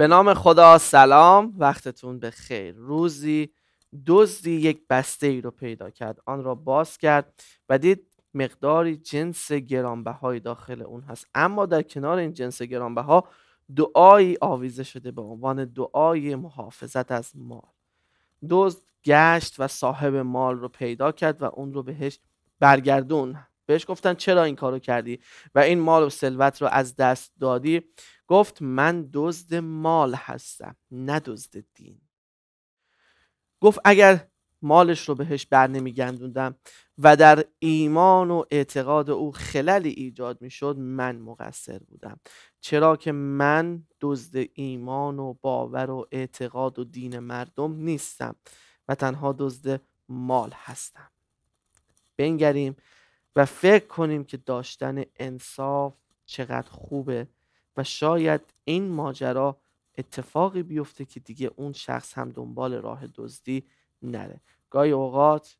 به نام خدا سلام وقتتون به خیر روزی دزدی یک بسته ای رو پیدا کرد آن را باز کرد و دید مقداری جنس های داخل اون هست اما در کنار این جنس ها دعایی آویزه شده به عنوان دعای محافظت از مال دزد گشت و صاحب مال رو پیدا کرد و اون رو بهش برگردون بهش گفتن چرا این کارو کردی و این مال و ثروت رو از دست دادی گفت من دزد مال هستم نه دزد دین گفت اگر مالش رو بهش بر نمیگندوندم و در ایمان و اعتقاد او خللی ایجاد میشد من مقصر بودم چرا که من دزد ایمان و باور و اعتقاد و دین مردم نیستم و تنها دزد مال هستم بنگریم و فکر کنیم که داشتن انصاف چقدر خوبه شاید این ماجرا اتفاقی بیفته که دیگه اون شخص هم دنبال راه دزدی نره گاهی اوقات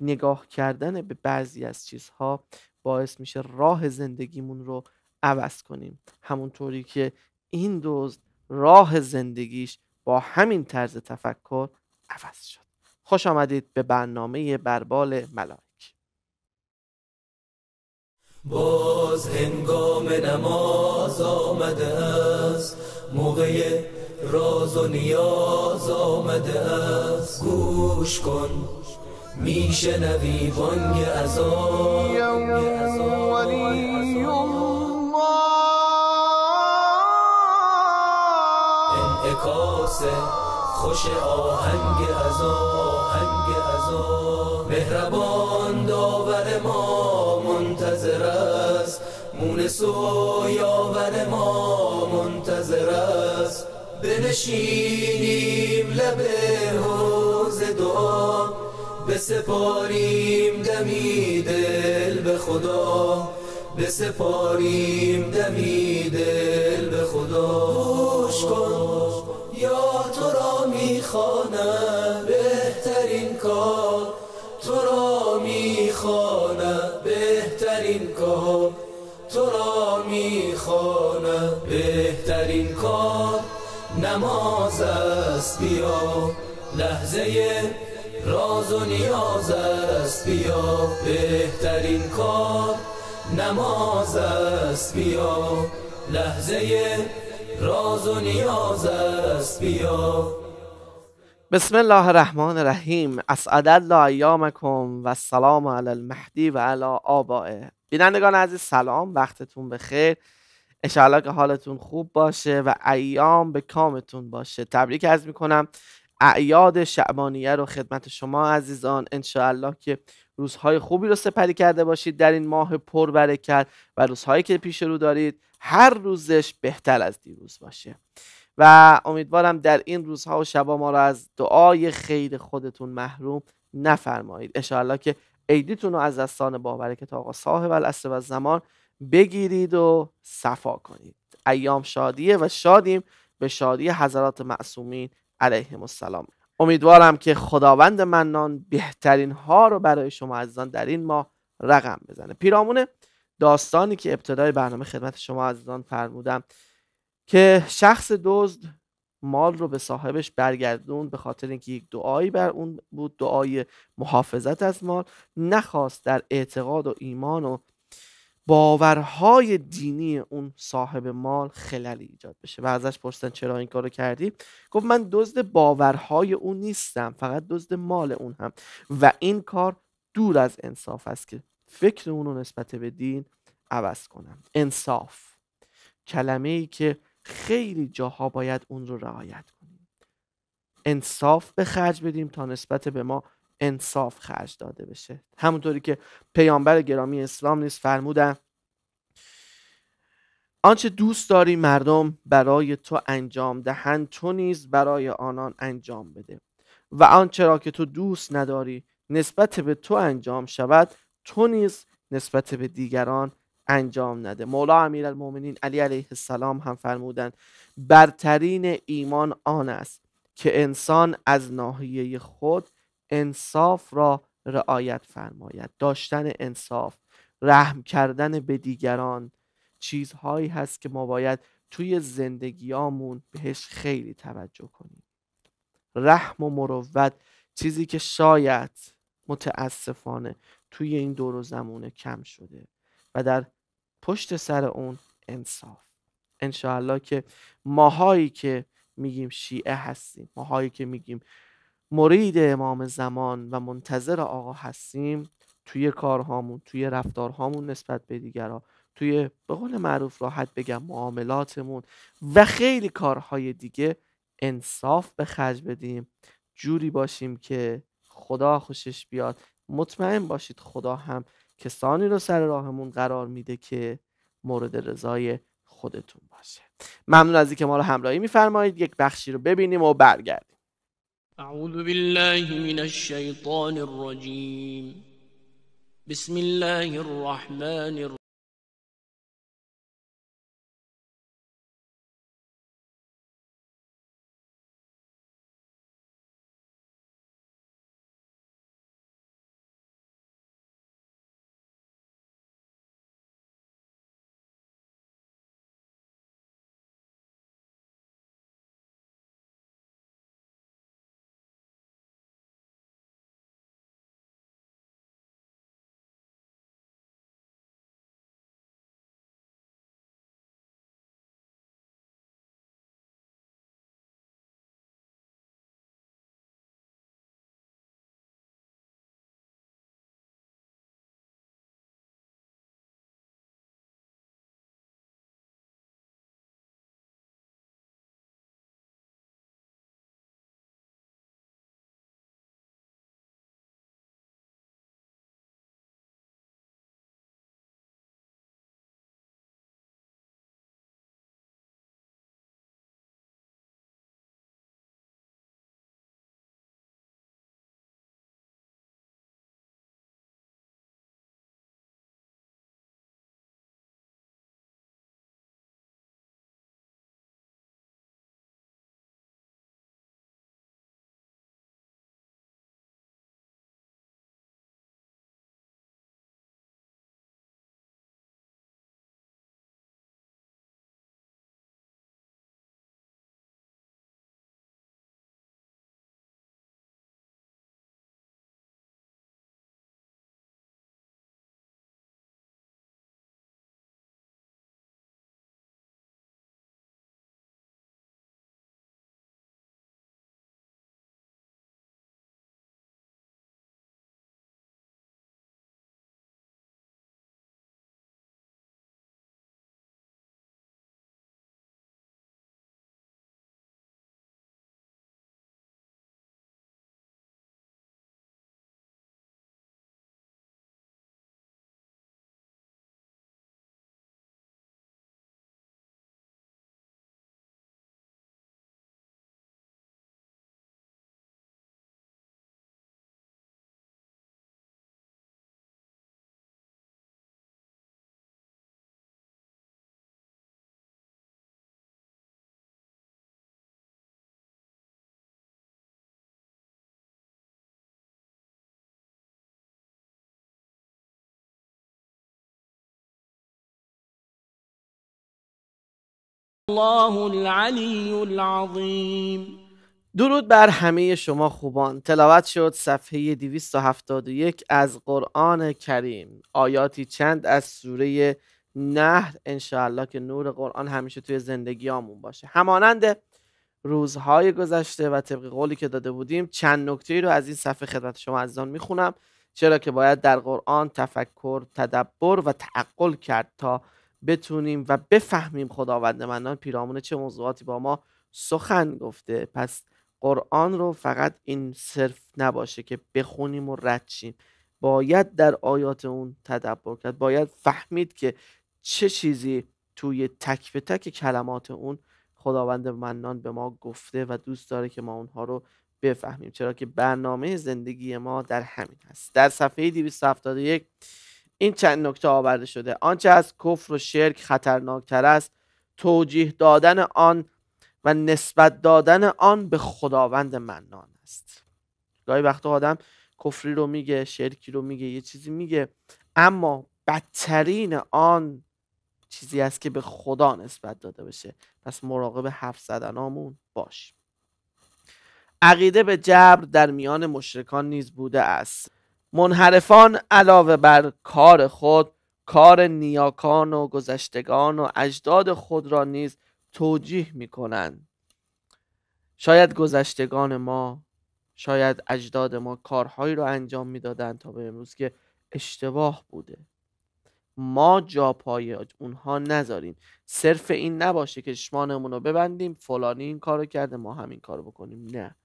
نگاه کردن به بعضی از چیزها باعث میشه راه زندگیمون رو عوض کنیم همونطوری که این دزد راه زندگیش با همین طرز تفکر عوض شد خوش آمدید به برنامه بربال ملال باز هنگام نماز آمده است موقع راز و نیاز آمده است گوش کن میشنوی بانگ از آن انعکاس خوش آهنگ از آهنگ اذان مهربان داور ما منتظر است مونس و یاور ما منتظر است بنشینیم لب حوز دعا بسپاریم دمی دل به خدا بسپاریم دمی دل به خدا گوش کن یا تو را میخوانم بهترین کار تو را میخوانم بهترین کار تو را بهترین کار نماز است بیا لحظه راز و نیاز است بیا بهترین کار نماز است بیا لحظه راز و نیاز است بیا بسم الله الرحمن الرحیم اسعد الله ایامکم و سلام علی المهدی و علی آبائه بینندگان عزیز سلام وقتتون بخیر انشاءالله که حالتون خوب باشه و ایام به کامتون باشه تبریک از میکنم اعیاد شعبانیه رو خدمت شما عزیزان انشاءالله که روزهای خوبی رو سپری کرده باشید در این ماه پربرکت و روزهایی که پیش رو دارید هر روزش بهتر از دیروز باشه و امیدوارم در این روزها و شبا ما رو از دعای خیر خودتون محروم نفرمایید انشاءالله که عیدیتون رو از دستان تا آقا صاحب الاسر و زمان بگیرید و صفا کنید ایام شادیه و شادیم به شادی حضرات معصومین علیهم السلام امیدوارم که خداوند منان بهترین ها رو برای شما عزیزان در این ماه رقم بزنه پیرامون داستانی که ابتدای برنامه خدمت شما عزیزان فرمودم که شخص دزد مال رو به صاحبش برگردون به خاطر اینکه یک دعایی بر اون بود دعای محافظت از مال نخواست در اعتقاد و ایمان و باورهای دینی اون صاحب مال خللی ایجاد بشه و ازش پرسیدن چرا این کارو کردی گفت من دزد باورهای اون نیستم فقط دزد مال اون هم و این کار دور از انصاف است که فکر اون رو نسبت به دین عوض کنم انصاف کلمه ای که خیلی جاها باید اون رو رعایت کنیم انصاف به خرج بدیم تا نسبت به ما انصاف خرج داده بشه همونطوری که پیامبر گرامی اسلام نیز فرمودن آنچه دوست داری مردم برای تو انجام دهند تو نیز برای آنان انجام بده و آنچه را که تو دوست نداری نسبت به تو انجام شود تو نیز نسبت به دیگران انجام نده مولا المومنین علی علیه السلام هم فرمودند برترین ایمان آن است که انسان از ناحیه خود انصاف را رعایت فرماید داشتن انصاف رحم کردن به دیگران چیزهایی هست که ما باید توی زندگیامون بهش خیلی توجه کنیم رحم و مروت چیزی که شاید متاسفانه توی این دور و زمونه کم شده و در پشت سر اون انصاف انشاءالله که ماهایی که میگیم شیعه هستیم ماهایی که میگیم مرید امام زمان و منتظر آقا هستیم توی کارهامون توی رفتارهامون نسبت به دیگران توی به قول معروف راحت بگم معاملاتمون و خیلی کارهای دیگه انصاف به خرج بدیم جوری باشیم که خدا خوشش بیاد مطمئن باشید خدا هم کسانی رو سر راهمون قرار میده که مورد رضای خودتون باشه ممنون از اینکه ما رو همراهی میفرمایید یک بخشی رو ببینیم و برگردیم اعوذ بالله من الشیطان الرجیم بسم الله الرحمن الرحیم الله العلی العظیم درود بر همه شما خوبان تلاوت شد صفحه 271 از قرآن کریم آیاتی چند از سوره نهر انشاءالله که نور قرآن همیشه توی آمون باشه همانند روزهای گذشته و طبق قولی که داده بودیم چند نکته رو از این صفحه خدمت شما عزیزان میخونم چرا که باید در قرآن تفکر تدبر و تعقل کرد تا بتونیم و بفهمیم خداوند منان پیرامون چه موضوعاتی با ما سخن گفته پس قرآن رو فقط این صرف نباشه که بخونیم و ردشیم باید در آیات اون تدبر کرد باید فهمید که چه چیزی توی تک به تک کلمات اون خداوند منان به ما گفته و دوست داره که ما اونها رو بفهمیم چرا که برنامه زندگی ما در همین هست در صفحه 271 این چند نکته آورده شده آنچه از کفر و شرک خطرناکتر است توجیه دادن آن و نسبت دادن آن به خداوند منان است گاهی وقت آدم کفری رو میگه شرکی رو میگه یه چیزی میگه اما بدترین آن چیزی است که به خدا نسبت داده بشه پس مراقب حرف زدنامون باش عقیده به جبر در میان مشرکان نیز بوده است منحرفان علاوه بر کار خود کار نیاکان و گذشتگان و اجداد خود را نیز توجیه می کنند شاید گذشتگان ما شاید اجداد ما کارهایی را انجام میدادند تا به امروز که اشتباه بوده ما جا پای اونها نذاریم صرف این نباشه که شمانمون رو ببندیم فلانی این کارو کرده ما همین کارو بکنیم نه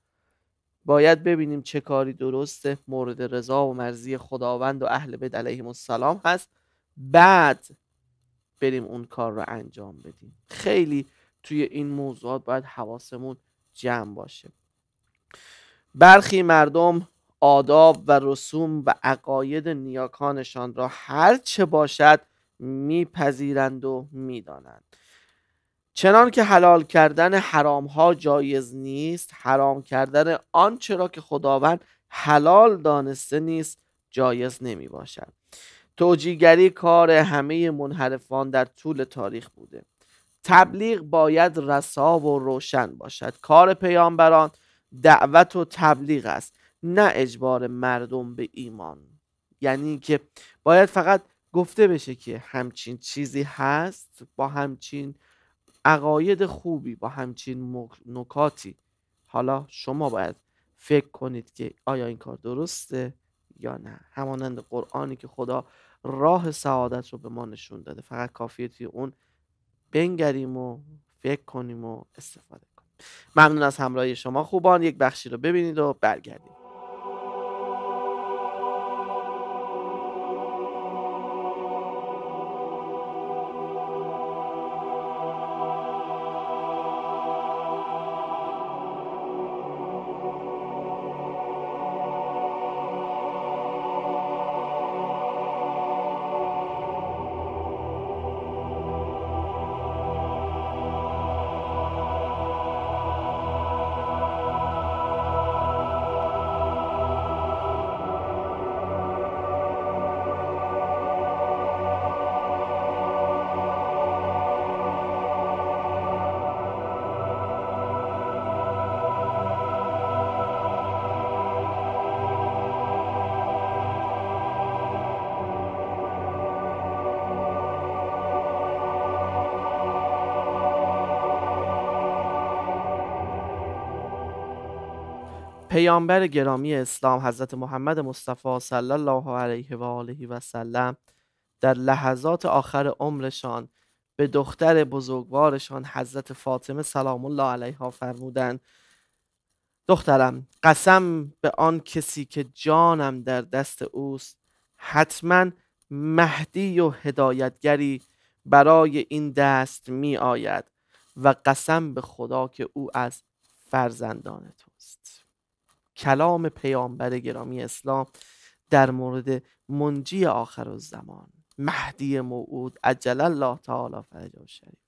باید ببینیم چه کاری درسته مورد رضا و مرزی خداوند و اهل بیت علیهم السلام هست بعد بریم اون کار رو انجام بدیم خیلی توی این موضوعات باید حواسمون جمع باشه برخی مردم آداب و رسوم و عقاید نیاکانشان را هر چه باشد میپذیرند و میدانند چنان که حلال کردن حرام ها جایز نیست حرام کردن آنچه را که خداوند حلال دانسته نیست جایز نمی باشد توجیگری کار همه منحرفان در طول تاریخ بوده تبلیغ باید رسا و روشن باشد کار پیامبران دعوت و تبلیغ است نه اجبار مردم به ایمان یعنی که باید فقط گفته بشه که همچین چیزی هست با همچین عقاید خوبی با همچین نکاتی حالا شما باید فکر کنید که آیا این کار درسته یا نه همانند قرآنی که خدا راه سعادت رو به ما نشون داده فقط کافیه توی اون بنگریم و فکر کنیم و استفاده کنیم ممنون از همراهی شما خوبان یک بخشی رو ببینید و برگردیم پیامبر گرامی اسلام حضرت محمد مصطفی صلی الله علیه و آله و سلم در لحظات آخر عمرشان به دختر بزرگوارشان حضرت فاطمه سلام الله علیها فرمودند دخترم قسم به آن کسی که جانم در دست اوست حتما مهدی و هدایتگری برای این دست می آید و قسم به خدا که او از فرزندان تو کلام پیامبر گرامی اسلام در مورد منجی آخر الزمان مهدی موعود عجل الله تعالی فرجه شریف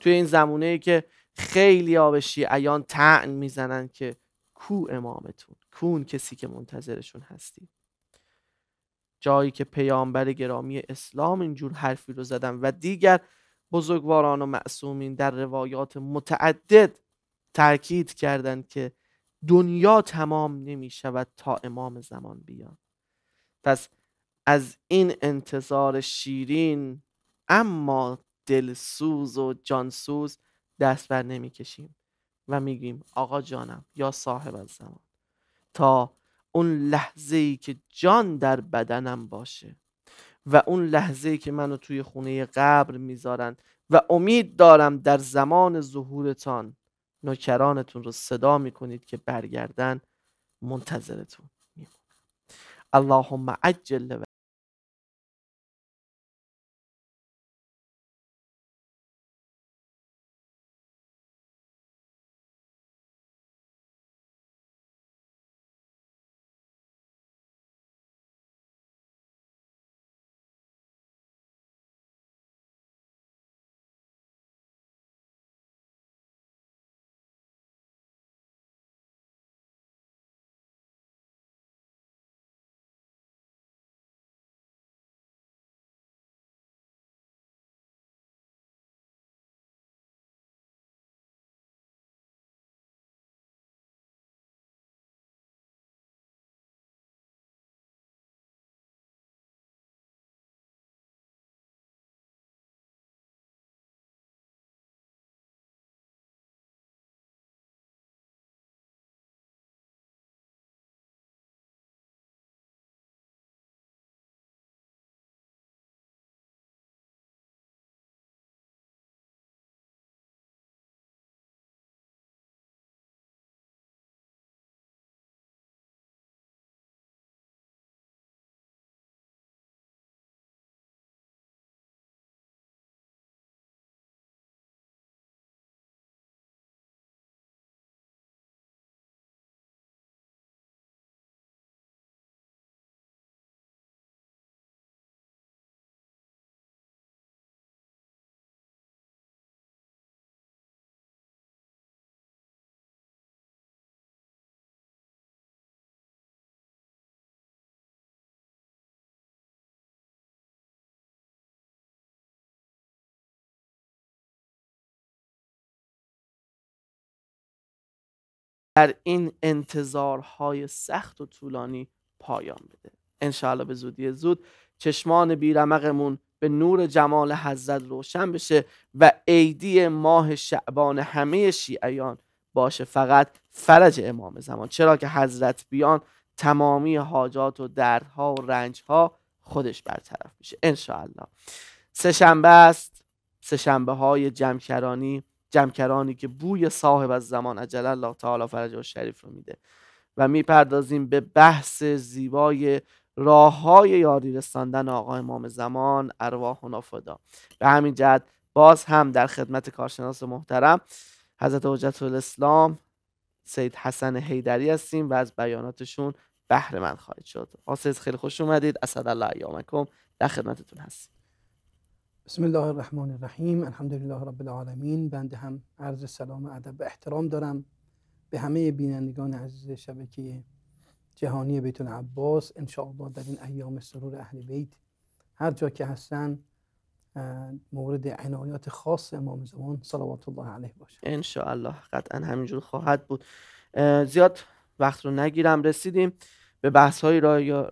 توی این زمونه ای که خیلی آب شیعیان تعن میزنن که کو امامتون کون کسی که منتظرشون هستی جایی که پیامبر گرامی اسلام اینجور حرفی رو زدن و دیگر بزرگواران و معصومین در روایات متعدد تاکید کردند که دنیا تمام نمی شود تا امام زمان بیاد پس از این انتظار شیرین اما دلسوز و جانسوز دست بر نمی کشیم و میگیم آقا جانم یا صاحب از زمان تا اون لحظه ای که جان در بدنم باشه و اون لحظه ای که منو توی خونه قبر میذارن و امید دارم در زمان ظهورتان نوکرانتون رو صدا میکنید که برگردن منتظرتون میمون اللهم عجل در این انتظارهای سخت و طولانی پایان بده انشاءالله به زودی زود چشمان بیرمقمون به نور جمال حضرت روشن بشه و عیدی ماه شعبان همه شیعیان باشه فقط فرج امام زمان چرا که حضرت بیان تمامی حاجات و دردها و رنجها خودش برطرف میشه انشاءالله سه شنبه است سه شنبه های جمکرانی جمکرانی که بوی صاحب از زمان عجل الله تعالی فرج و شریف رو میده و میپردازیم به بحث زیبای راه های یاری رساندن آقا امام زمان ارواح و به همین جد باز هم در خدمت کارشناس محترم حضرت حجت الاسلام سید حسن حیدری هستیم و از بیاناتشون بهره من خواهید شد آسیز خیلی خوش اومدید اسد الله ایامکم در خدمتتون هستیم بسم الله الرحمن الرحیم الحمدلله رب العالمین بنده هم عرض سلام و ادب و احترام دارم به همه بینندگان عزیز شبکه جهانی بیت العباس الله در این ایام سرور اهل بیت هر جا که هستن مورد عنایات خاص امام زمان صلوات الله علیه باشه الله قطعا همینجور خواهد بود زیاد وقت رو نگیرم رسیدیم به بحث های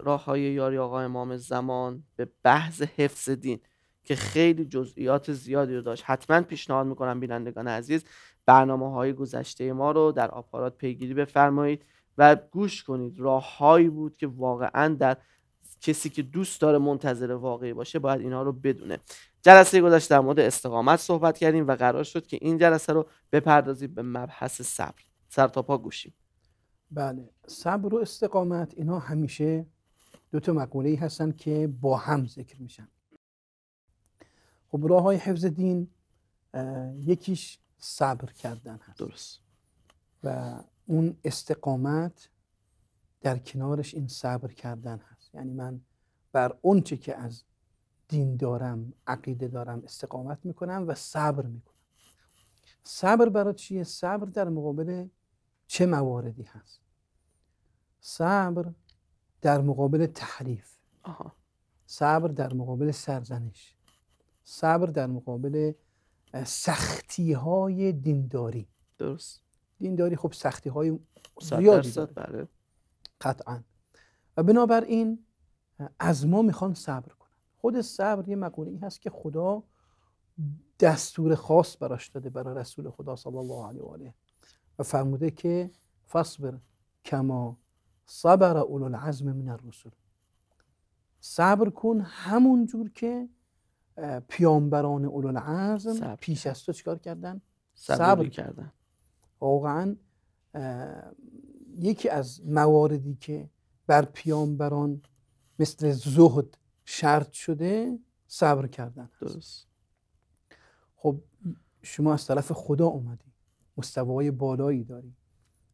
راه های یاری آقا امام زمان به بحث حفظ دین که خیلی جزئیات زیادی رو داشت حتما پیشنهاد میکنم بینندگان عزیز برنامه های گذشته ما رو در آپارات پیگیری بفرمایید و گوش کنید راههایی بود که واقعا در کسی که دوست داره منتظر واقعی باشه باید اینها رو بدونه جلسه گذشته در مورد استقامت صحبت کردیم و قرار شد که این جلسه رو بپردازیم به مبحث صبر سر تا پا گوشیم بله صبر و استقامت اینا همیشه دو تا مقوله‌ای هستن که با هم ذکر میشن خب راه های حفظ دین یکیش صبر کردن هست درست و اون استقامت در کنارش این صبر کردن هست یعنی من بر اون چه که از دین دارم عقیده دارم استقامت میکنم و صبر میکنم صبر برای چیه؟ صبر در مقابل چه مواردی هست؟ صبر در مقابل تحریف صبر در مقابل سرزنش صبر در مقابل سختی های دینداری درست دینداری خب سختی های زیادی داره بله. قطعا و بنابراین از ما میخوان صبر کنن خود صبر یه مقوله این هست که خدا دستور خاص براش داده برای رسول خدا صلی الله علیه و آله و فرموده که فصبر کما صبر اولو العزم من الرسول صبر کن همون جور که پیامبران اولو العزم پیش از تو چیکار کردن صبر کردن واقعا یکی از مواردی که بر پیامبران مثل زهد شرط شده صبر کردن درست خب شما از طرف خدا اومدی مستوای بالایی داری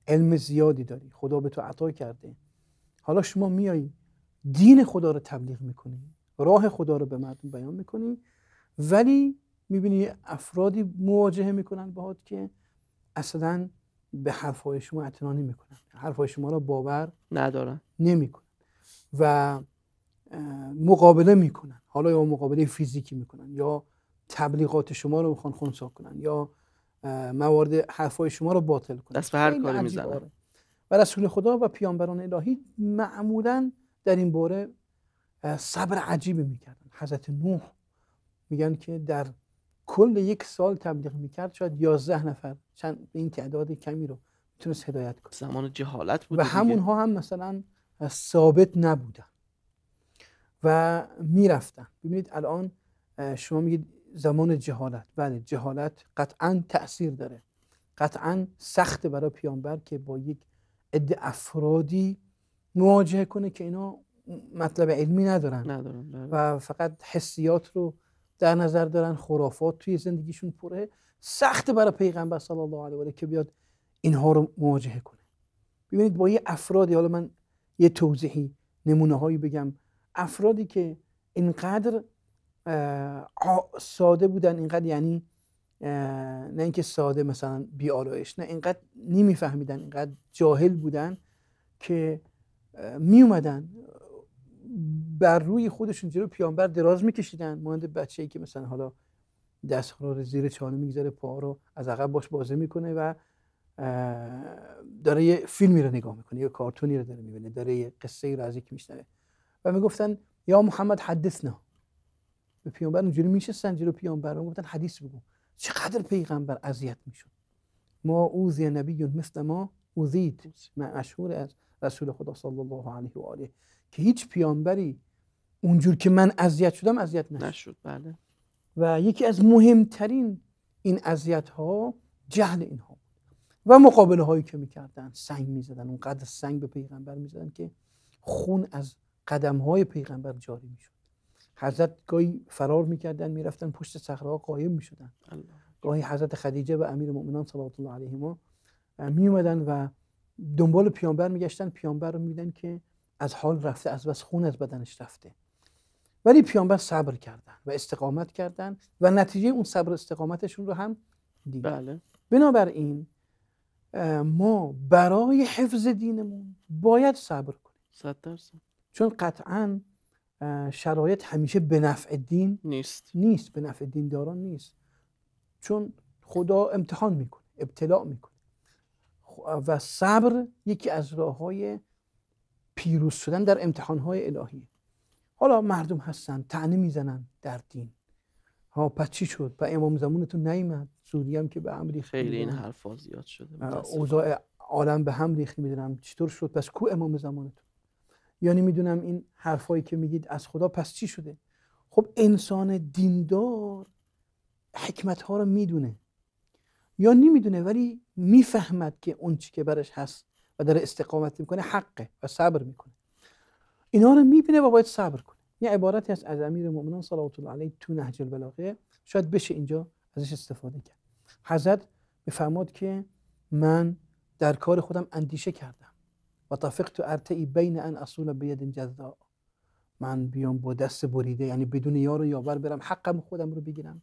علم زیادی داری خدا به تو عطا کرده حالا شما میایی دین خدا رو تبلیغ میکنی راه خدا رو به مردم بیان میکنی ولی میبینی افرادی مواجهه میکنن باهات که اصلا به حرفهای شما اعتنا نمیکنن حرفهای شما رو باور ندارن نمیکنن و مقابله میکنن حالا یا مقابله فیزیکی میکنن یا تبلیغات شما رو میخوان خونسا کنن یا موارد حرفهای شما رو باطل کنن دست به هر کاری میزنن و رسول خدا و پیامبران الهی معمولا در این باره صبر عجیبی میکردن حضرت نوح میگن که در کل یک سال تبلیغ میکرد شاید یازده نفر چند این تعداد کمی رو میتونست هدایت کنه زمان جهالت بود و همونها هم مثلا ثابت نبودن و میرفتن ببینید الان شما میگید زمان جهالت بله جهالت قطعا تاثیر داره قطعا سخت برای پیامبر که با یک عده افرادی مواجهه کنه که اینا مطلب علمی ندارن, بله. و فقط حسیات رو در نظر دارن خرافات توی زندگیشون پره سخت برای پیغمبر صلی الله علیه و که بیاد اینها رو مواجهه کنه ببینید با یه افرادی حالا من یه توضیحی نمونه هایی بگم افرادی که اینقدر ساده بودن اینقدر یعنی نه اینکه ساده مثلا بیالایش نه اینقدر نمیفهمیدن اینقدر جاهل بودن که می اومدن بر روی خودشون جلو پیامبر دراز میکشیدن مانند بچه ای که مثلا حالا دست رو زیر چانه میگذاره پا رو از عقب باش بازه میکنه و داره یه فیلمی رو نگاه میکنه یه کارتونی رو داره میبینه داره یه قصه ای رو از یک میشنوه و میگفتن یا محمد حدثنا به پیامبر اونجوری میشستن جلو پیامبر گفتن حدیث بگو چقدر پیغمبر اذیت میشد ما اوزی نبی مثل ما اوزید مشهور از رسول خدا صلی الله علیه و آله که هیچ پیامبری اونجور که من اذیت شدم اذیت نشد. نشد بله و یکی از مهمترین این اذیت ها جهل اینها و مقابله هایی که میکردن سنگ میزدن اونقدر سنگ به پیغمبر میزدن که خون از قدم های پیغمبر جاری میشد حضرت گاهی فرار میکردن میرفتن پشت صخره ها قایم میشدن گاهی حضرت خدیجه و امیر مؤمنان صلوات الله علیهما می اومدن و دنبال پیامبر میگشتن پیامبر رو میدن که از حال رفته از بس خون از بدنش رفته ولی پیامبر صبر کردن و استقامت کردن و نتیجه اون صبر استقامتشون رو هم دیدن. بله. بنابراین ما برای حفظ دینمون باید صبر کنیم صد درصد چون قطعا شرایط همیشه به نفع دین نیست نیست به نفع دینداران نیست چون خدا امتحان میکنه ابتلاع میکنه و صبر یکی از راه های پیروز شدن در امتحان های الهیه حالا مردم هستن تعنی میزنن در دین ها پس چی شد و امام زمانتون نیمد سوری هم که به هم ریخت خیلی این حرفا زیاد شده اوضاع عالم به هم ریخت میدونم چطور شد پس کو امام زمانتون یعنی میدونم این حرفایی که میگید از خدا پس چی شده خب انسان دیندار حکمت ها رو میدونه یا نمیدونه ولی میفهمد که اون چی که برش هست و در استقامت میکنه حقه و صبر میکنه اینا رو میبینه و باید صبر کنه یه عبارتی هست از امیر مؤمنان صلوات الله علیه تو نهج البلاغه شاید بشه اینجا ازش استفاده کرد حضرت بفرماد که من در کار خودم اندیشه کردم و تو ارتعی بین ان اصول بید جزا من بیام با دست بریده یعنی بدون یار و یاور برم حقم خودم رو بگیرم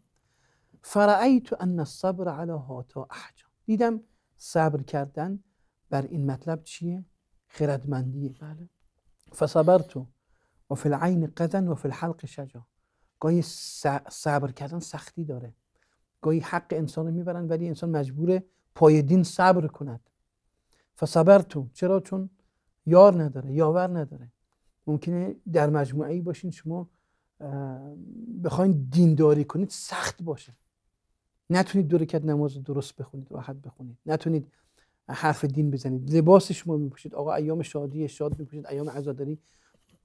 فرعیت ان الصبر علی هاتا احجا دیدم صبر کردن بر این مطلب چیه خردمندیه بله فصبرت و فی العین قدن و فی الحلق شجا گاهی صبر کردن سختی داره گاهی حق انسان میبرن ولی انسان مجبور پای دین صبر کند فصبرت چرا چون یار نداره یاور نداره ممکنه در مجموعه ای باشین شما بخواین دینداری کنید سخت باشه نتونید دو نماز درست بخونید راحت بخونید نتونید حرف دین بزنید لباس شما میپوشید آقا ایام شادی شاد میپوشید ایام عزاداری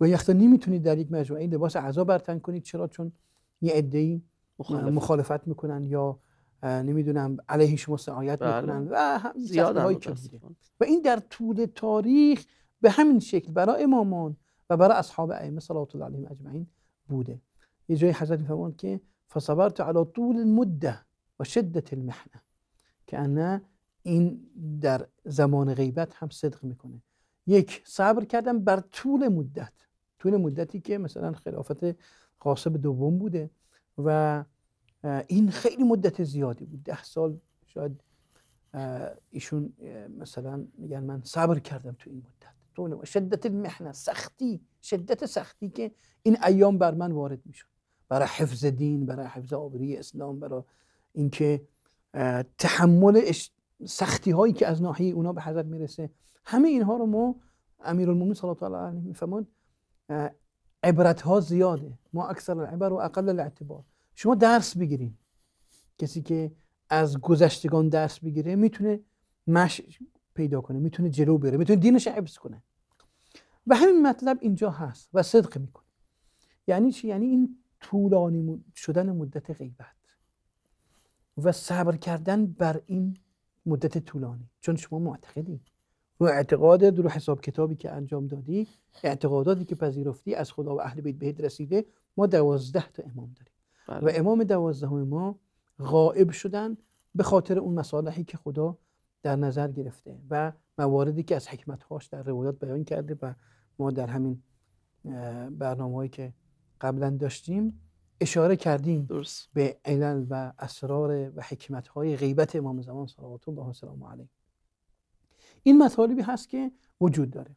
و یختا نمیتونید در یک مجموعه این لباس عزا برتن کنید چرا چون یه عده‌ای مخالفت میکنن یا نمیدونم علیه شما سعایت بله. میکنن و هم که و این در طول تاریخ به همین شکل برای امامان و برای اصحاب ائمه صلوات الله علیهم اجمعین بوده یه جای حضرت میفرمان که فصبرت علی طول المده و شدت المحنه که این در زمان غیبت هم صدق میکنه یک صبر کردم بر طول مدت طول مدتی که مثلا خلافت قاسب دوم بوده و این خیلی مدت زیادی بود ده سال شاید ایشون مثلا میگن من صبر کردم تو این مدت طول شدت المحنه سختی شدت سختی که این ایام بر من وارد میشد برای حفظ دین برای حفظ آبروی اسلام برای اینکه تحمل سختی هایی که از ناحیه اونا به حضرت میرسه همه اینها رو ما امیرالمومنین صلی الله علیه میفهمون عبرت ها زیاده ما اکثر العبر و اقل الاعتبار شما درس بگیریم کسی که از گذشتگان درس بگیره میتونه مش پیدا کنه میتونه جلو بره میتونه دینش حفظ کنه و همین مطلب اینجا هست و صدق میکنه یعنی چی یعنی این طولانی شدن مدت غیبت و صبر کردن بر این مدت طولانی چون شما معتقدی رو اعتقاد رو حساب کتابی که انجام دادی اعتقاداتی که پذیرفتی از خدا و اهل بیت بهت رسیده ما دوازده تا امام داریم بله. و امام دوازدهم ما غائب شدن به خاطر اون مصالحی که خدا در نظر گرفته و مواردی که از حکمت هاش در روایات بیان کرده و ما در همین برنامه که قبلا داشتیم اشاره کردیم درست. به علل و اسرار و حکمت های غیبت امام زمان صلوات الله و سلام علیه این مطالبی هست که وجود داره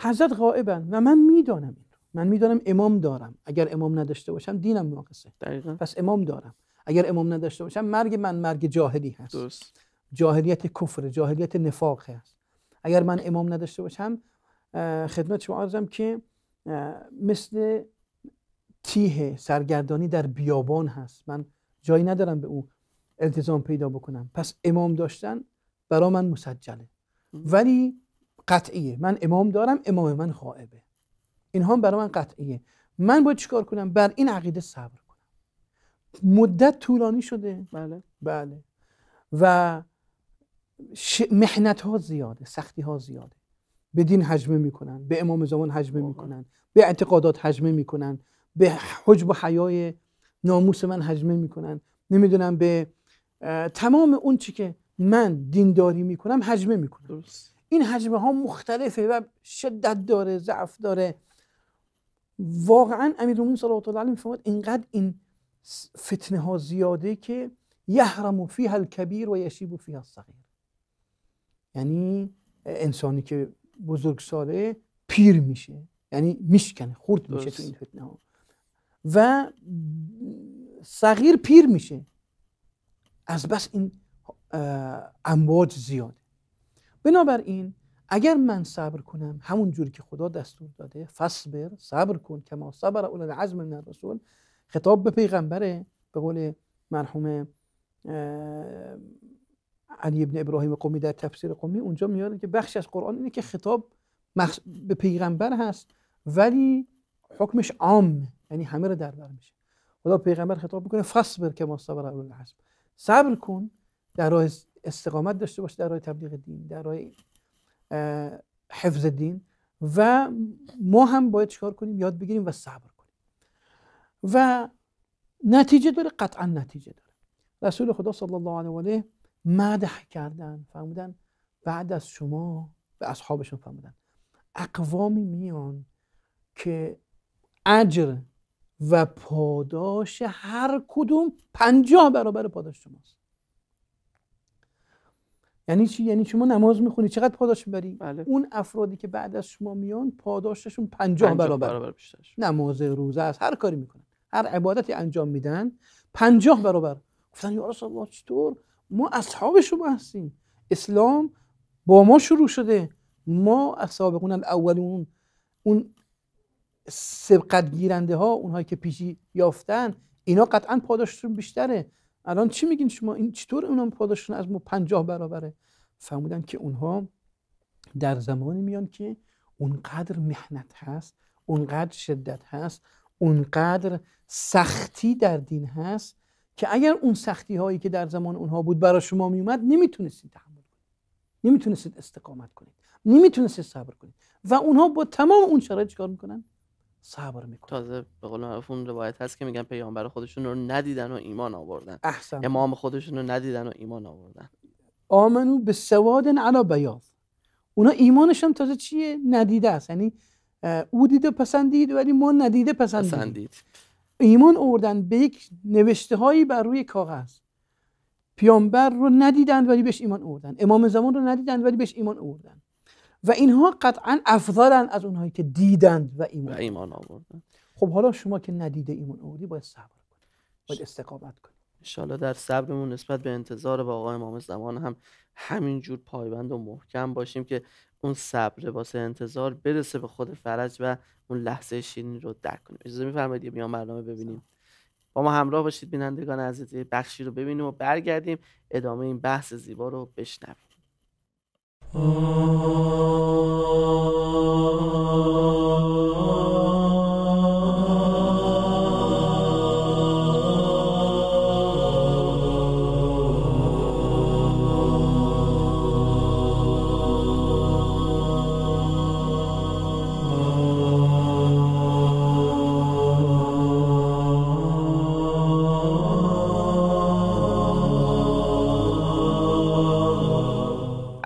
حضرت غائبن و من میدانم این من میدانم امام دارم اگر امام نداشته باشم دینم ناقصه دقیقا. پس امام دارم اگر امام نداشته باشم مرگ من مرگ جاهلی هست درست. جاهلیت کفر جاهلیت نفاق هست اگر من امام نداشته باشم خدمت شما عرضم که مثل تیه سرگردانی در بیابان هست من جایی ندارم به او التزام پیدا بکنم پس امام داشتن برا من مسجله ولی قطعیه من امام دارم امام من خائبه اینها برای من قطعیه من باید چیکار کنم بر این عقیده صبر کنم مدت طولانی شده بله بله و ش... محنت ها زیاده سختی ها زیاده به دین حجمه میکنن به امام زمان حجمه میکنن به اعتقادات حجمه میکنن به حجب و حیای ناموس من حجمه میکنن نمیدونم به تمام اون چی که من دینداری میکنم حجمه میکنم این حجمه ها مختلفه و شدت داره ضعف داره واقعا امیرالمومنین صلی الله علیه میفهمد اینقدر این فتنه ها زیاده که یحرم فیها الکبیر و یشیب فیها الصغیر یعنی انسانی که بزرگ ساله پیر میشه یعنی میشکنه خورد میشه تو این فتنه ها و صغیر پیر میشه از بس این امواج زیاد بنابراین اگر من صبر کنم همون جوری که خدا دستور داده فصبر صبر کن کما صبر اول العزم من الرسول خطاب به پیغمبره به قول مرحوم علی ابن ابراهیم قومی در تفسیر قومی اونجا میاره که بخش از قرآن اینه که خطاب به پیغمبر هست ولی حکمش عامه یعنی همه رو در بر میشه خدا پیغمبر خطاب میکنه فصبر که ما صبر اول صبر کن در راه استقامت داشته باش در راه تبلیغ دین در راه حفظ دین و ما هم باید چیکار کنیم یاد بگیریم و صبر کنیم و نتیجه داره قطعا نتیجه داره رسول خدا صلی الله علیه و آله مدح کردن فرمودن بعد از شما به اصحابشون فرمودن اقوامی میان که اجر و پاداش هر کدوم پنجاه برابر پاداش شماست یعنی چی یعنی شما نماز میخونی چقدر پاداش میبری بله. اون افرادی که بعد از شما میان پاداششون پنجاه برابر, برابر نماز روزه است هر کاری میکنن هر عبادتی انجام میدن پنجاه برابر گفتن یا رسول الله چطور ما اصحاب شما هستیم اسلام با ما شروع شده ما اصحاب سابقون الاولون اون سبقت گیرنده ها اونهایی که پیشی یافتن اینا قطعا پاداششون بیشتره الان چی میگین شما این چطور اونا پاداششون از ما پنجاه برابره فهمودن که اونها در زمانی میان که اونقدر مهنت هست اونقدر شدت هست اونقدر سختی در دین هست که اگر اون سختی هایی که در زمان اونها بود برای شما میومد نمیتونستید تحمل کنید نمیتونستید استقامت کنید نمیتونستید صبر کنید و اونها با تمام اون شرایط چیکار میکنن صبر میکنن تازه به قول معروف اون روایت هست که میگن پیامبر خودشون رو ندیدن و ایمان آوردن احسن امام خودشون رو ندیدن و ایمان آوردن آمنو به سواد علا بیاض اونا ایمانشون تازه چیه ندیده است یعنی او دیده پسندید ولی ما ندیده پسندید, پسندید. ایمان آوردن به یک نوشته هایی بر روی کاغذ پیامبر رو ندیدند ولی بهش ایمان آوردن امام زمان رو ندیدند ولی بهش ایمان آوردن و اینها قطعا افضلن از اونهایی که دیدند و ایمان, آوردن خب حالا شما که ندیده ایمان آوردی باید صبر کنید باید استقامت کنید انشالله در صبرمون نسبت به انتظار و آقای امام زمان هم همینجور پایبند و محکم باشیم که اون صبر واسه انتظار برسه به خود فرج و اون لحظه شیرین رو درک کنیم اجازه میفرمایید یه میان برنامه ببینیم با ما همراه باشید بینندگان عزیز بخشی رو ببینیم و برگردیم ادامه این بحث زیبا رو بشنویم Oh.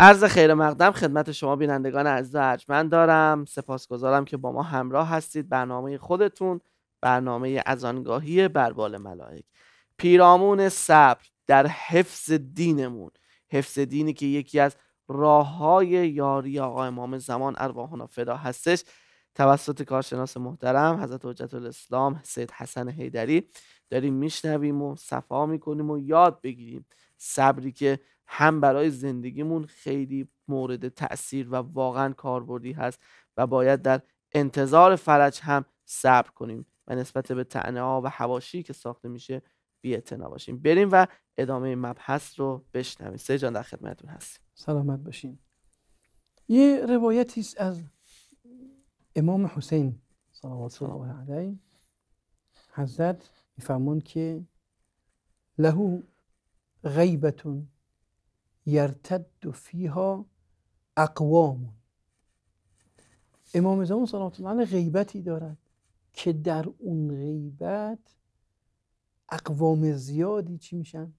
عرض خیر مقدم خدمت شما بینندگان عزیز و ارجمند دارم سپاسگزارم که با ما همراه هستید برنامه خودتون برنامه بر بربال ملائک پیرامون صبر در حفظ دینمون حفظ دینی که یکی از راه های یاری آقا امام زمان ارواحنا فدا هستش توسط کارشناس محترم حضرت حجت الاسلام سید حسن حیدری داریم میشنویم و صفا میکنیم و یاد بگیریم صبری که هم برای زندگیمون خیلی مورد تاثیر و واقعا کاربردی هست و باید در انتظار فرج هم صبر کنیم و نسبت به تنه ها و حواشی که ساخته میشه بی باشیم بریم و ادامه مبحث رو بشنویم سه جان در خدمتتون هستیم سلامت باشین یه روایتی از امام حسین صلوات الله علیه حضرت میفرمون که له غیبتون یرتد فیها اقوام امام زمان صلوات الله علیه غیبتی دارد که در اون غیبت اقوام زیادی چی میشن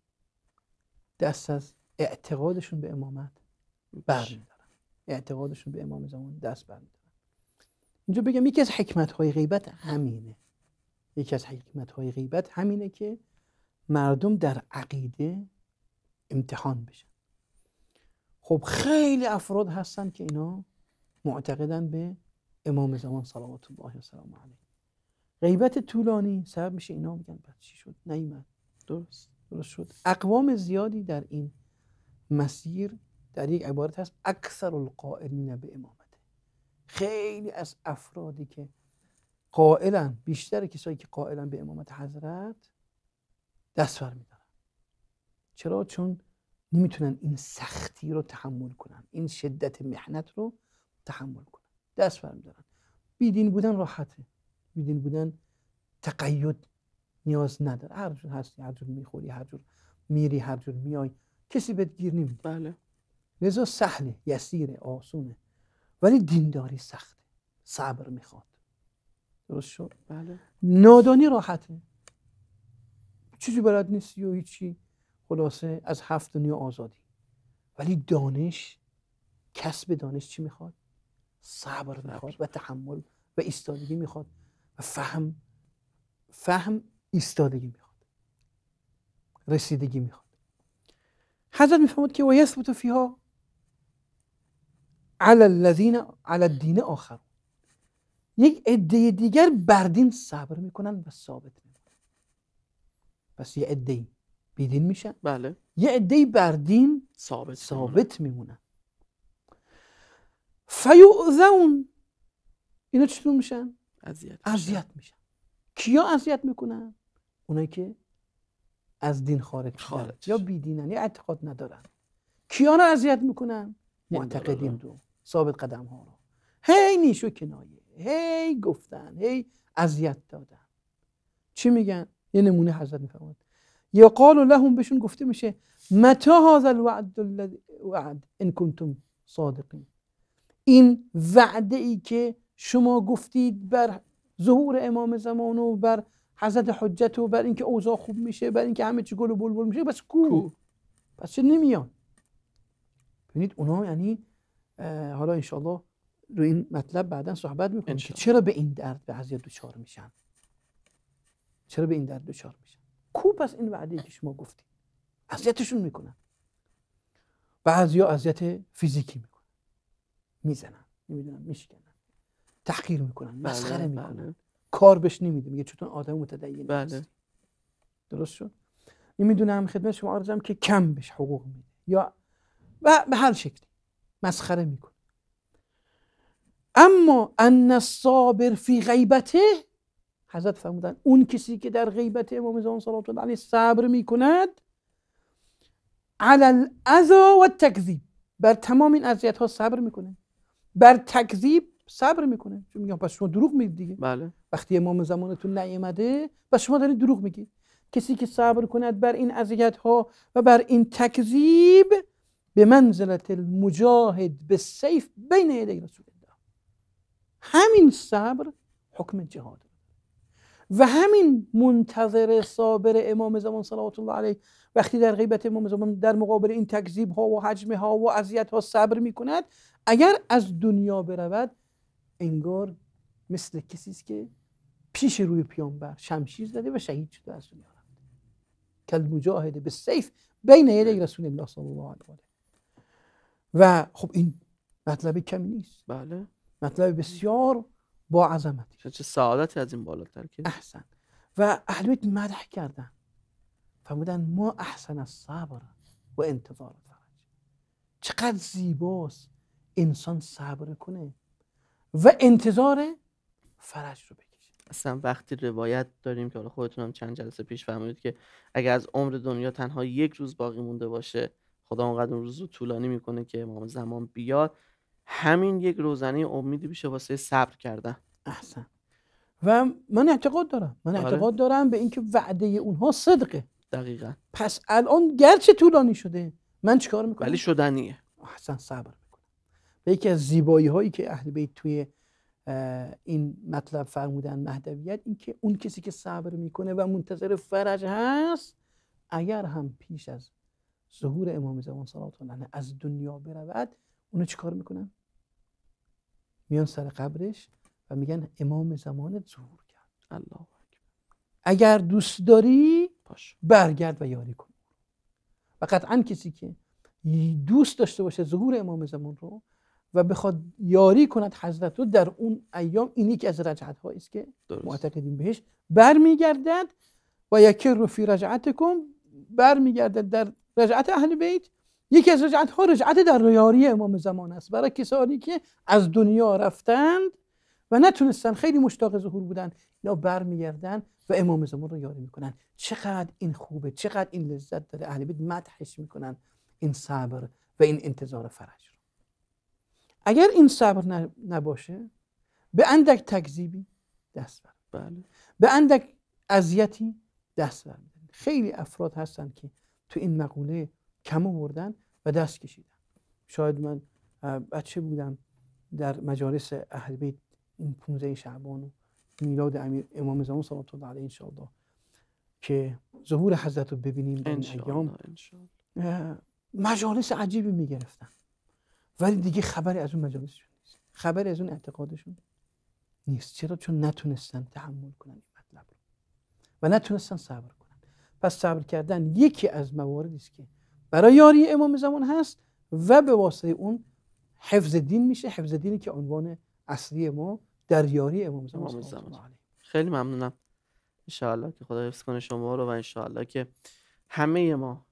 دست از اعتقادشون به امامت برمیدارن اعتقادشون به امام زمان دست برمیدارن اینجا بگم یکی از حکمت های غیبت همینه یکی از حکمت های غیبت همینه که مردم در عقیده امتحان بشن خب خیلی افراد هستن که اینا معتقدن به امام زمان صلوات الله و علیه غیبت طولانی سبب میشه اینا میگن بعد چی شد نیمد درست درست شد اقوام زیادی در این مسیر در یک عبارت هست اکثر القائلین به امامته خیلی از افرادی که قائلن بیشتر کسایی که قائلن به امامت حضرت دست میدارن چرا چون نمیتونن این سختی رو تحمل کنن این شدت محنت رو تحمل کنن دست برمیدارن بیدین بودن راحته بیدین بودن تقید نیاز نداره هر جور هستی هر جور میخوری هر جور میری هر جور میای کسی بهت گیر نمیده بله لذا سهله یسیره آسونه ولی دینداری سخته صبر میخواد درست شد بله نادانی راحته چیزی بلد نیستی و هیچی خلاصه از هفت دنیا آزادی ولی دانش کسب دانش چی میخواد صبر میخواد و تحمل و ایستادگی میخواد و فهم فهم ایستادگی میخواد رسیدگی میخواد حضرت میفهمد که و یثبت فیها علی الدین آخر یک عده دیگر بردین صبر میکنن و ثابت میکنند پس یه عده بیدین میشن بله یه عده بردین ثابت ثابت میمونن فیعذون اینا چطور میشن اذیت میشن کیا اذیت میکنن اونایی که از دین خارج, خارج. یا بیدینن یا اعتقاد ندارن کیا رو اذیت میکنن معتقدین دو ثابت قدم ها رو هی نیشو کنایه هی گفتن هی اذیت دادن چی میگن یه نمونه حضرت میفرماد یقال لهم بهشون گفته میشه متا هذا الوعد وعد ان کنتم صادقین این وعده ای که شما گفتید بر ظهور امام زمان و بر حضرت حجت و بر اینکه اوضاع خوب میشه بر اینکه همه چی گل و بلبل میشه بس کو پس چه نمیان ببینید اونا یعنی حالا انشالله رو این مطلب بعدا صحبت میکنیم چرا به این درد بعضی دچار میشن چرا به این درد دچار میشن کوپ از این وعده که شما گفتید اذیتشون میکنن بعضیا اذیت فیزیکی میکنن میزنن نمیدونم میشکنن تحقیر میکنن بله، مسخره بله. میکنن کار بهش نمیده میگه چطور آدم متدین بله. درست شد نمیدونم خدمت شما عرضم که کم بهش حقوق میده یا و به هر شکلی مسخره میکنه اما ان الصابر فی غیبته حضرت فرمودن اون کسی که در غیبت امام زمان صلوات الله علیه صبر میکند علی الاذا و تکذیب بر تمام این اذیت ها صبر میکنه بر تکذیب صبر میکنه چون میگم پس شما دروغ میگید دیگه بله. وقتی امام زمانتون نیامده پس شما دارید دروغ میگید کسی که صبر کند بر این اذیت ها و بر این تکذیب به منزلت المجاهد به سیف بین یدی رسول الله همین صبر حکم جهاده و همین منتظر صابر امام زمان صلوات الله علیه وقتی در غیبت امام زمان در مقابل این تکذیب ها و حجم ها و اذیت ها صبر می کند اگر از دنیا برود انگار مثل کسی است که پیش روی پیامبر شمشیر زده و شهید شده از دنیا رفت کل مجاهده به سیف بین یدی بله. رسول الله صلی الله علیه و و خب این مطلب کمی نیست بله مطلب بسیار با عظمت چه سعادتی از این بالاتر که احسن و اهل بیت مدح کردن فرمودن ما احسن از صبر و انتظار فرج چقدر زیباست انسان صبر کنه و انتظار فرج رو بکشه اصلا وقتی روایت داریم که حالا خودتونم چند جلسه پیش فرمودید که اگر از عمر دنیا تنها یک روز باقی مونده باشه خدا اونقدر اون روز رو طولانی میکنه که امام زمان بیاد همین یک روزنه امیدی میشه واسه صبر کردن احسن و من اعتقاد دارم من آره. اعتقاد دارم به اینکه وعده اونها صدقه دقیقا پس الان گرچه طولانی شده من چیکار میکنم ولی شدنیه احسن صبر میکنم به یکی از زیبایی هایی که اهل بیت توی این مطلب فرمودن مهدویت این که اون کسی که صبر میکنه و منتظر فرج هست اگر هم پیش از ظهور امام زمان صلوات الله از دنیا برود اونو چیکار میکنن میان سر قبرش و میگن امام زمان ظهور کرد الله اگر دوست داری برگرد و یاری کن و قطعا کسی که دوست داشته باشه ظهور امام زمان رو و بخواد یاری کند حضرت رو در اون ایام این یکی از رجعت است که معتقدیم بهش برمیگردد و یکی رو فی رجعت کن برمیگردد در رجعت اهل بیت یکی از رجعت ها رجعت در ریاری امام زمان است برای کسانی که از دنیا رفتند و نتونستن خیلی مشتاق ظهور بودن اینا برمیگردن و امام زمان رو یاری میکنن چقدر این خوبه چقدر این لذت داره اهل بیت مدحش میکنن این صبر و این انتظار فرج رو اگر این صبر نباشه به اندک تکذیبی دست بر بله. به اندک اذیتی دست بر خیلی افراد هستن که تو این مقوله کم آوردن و دست کشیدم شاید من بچه بودم در مجالس اهل بیت این 15 شعبان و میلاد امیر امام زمان صلوات الله علیه ان که ظهور حضرت رو ببینیم در این ایام مجالس عجیبی میگرفتن ولی دیگه خبری از اون مجالسشون نیست خبری از اون اعتقادشون نیست چرا چون نتونستن تحمل کنن این مطلب و نتونستن صبر کنن پس صبر کردن یکی از مواردی است که برای یاری امام زمان هست و به واسطه اون حفظ دین میشه حفظ دینی که عنوان اصلی ما در یاری امام زمان, امام خیلی ممنونم انشاءالله که خدا حفظ کنه شما رو و انشاءالله که همه ما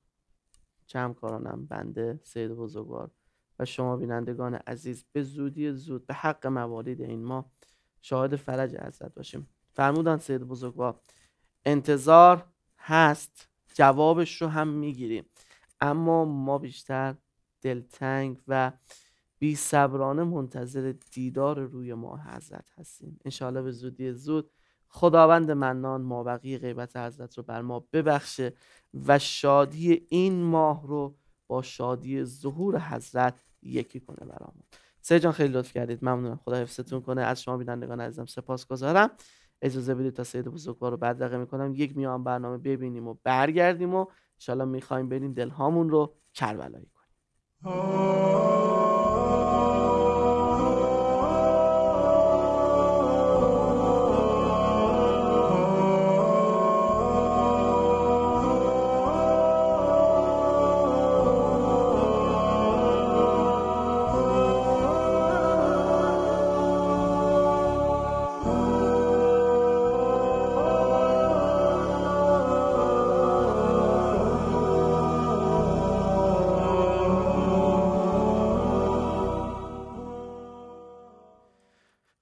جمع کارانم بنده سید بزرگوار و شما بینندگان عزیز به زودی زود به حق موالید این ما شاهد فرج حضرت باشیم فرمودن سید بزرگوار انتظار هست جوابش رو هم میگیریم اما ما بیشتر دلتنگ و بی صبرانه منتظر دیدار روی ما حضرت هستیم انشاءالله به زودی زود خداوند منان بقیه غیبت حضرت رو بر ما ببخشه و شادی این ماه رو با شادی ظهور حضرت یکی کنه برامون سه جان خیلی لطف کردید ممنونم خدا حفظتون کنه از شما بینندگان عزیزم سپاس گذارم اجازه بدید تا سید بزرگوار رو بدرقه میکنم یک میان برنامه ببینیم و برگردیم و انشالله میخوایم بریم دلهامون رو کربلایی کنیم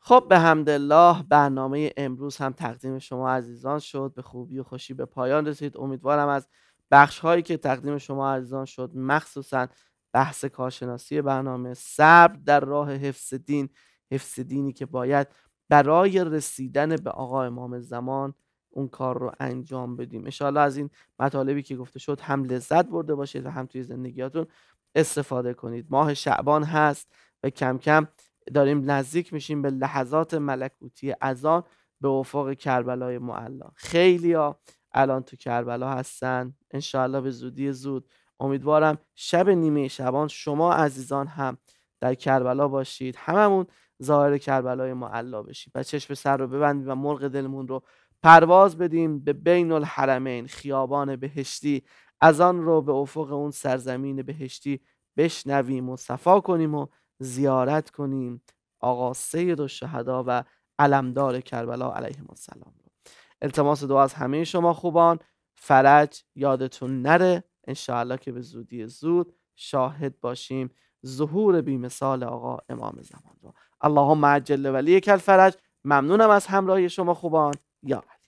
خب به همدلله برنامه امروز هم تقدیم شما عزیزان شد به خوبی و خوشی به پایان رسید امیدوارم از بخش هایی که تقدیم شما عزیزان شد مخصوصا بحث کارشناسی برنامه صبر در راه حفظ دین حفظ دینی که باید برای رسیدن به آقا امام زمان اون کار رو انجام بدیم انشاءالله از این مطالبی که گفته شد هم لذت برده باشید و هم توی زندگیاتون استفاده کنید ماه شعبان هست و کم کم داریم نزدیک میشیم به لحظات ملکوتی از به افق کربلای معلا خیلی ها الان تو کربلا هستن انشاءالله به زودی زود امیدوارم شب نیمه شبان شما عزیزان هم در کربلا باشید هممون ظاهر کربلای معلا بشید و چشم سر رو ببندیم و مرغ دلمون رو پرواز بدیم به بین الحرمین خیابان بهشتی از آن رو به افق اون سرزمین بهشتی بشنویم و صفا کنیم و زیارت کنیم آقا سید شهدا و علمدار کربلا علیه السلام رو التماس دعا از همه شما خوبان فرج یادتون نره انشاءالله که به زودی زود شاهد باشیم ظهور بیمثال آقا امام زمان رو اللهم عجل ولی کل فرج ممنونم از همراهی شما خوبان یا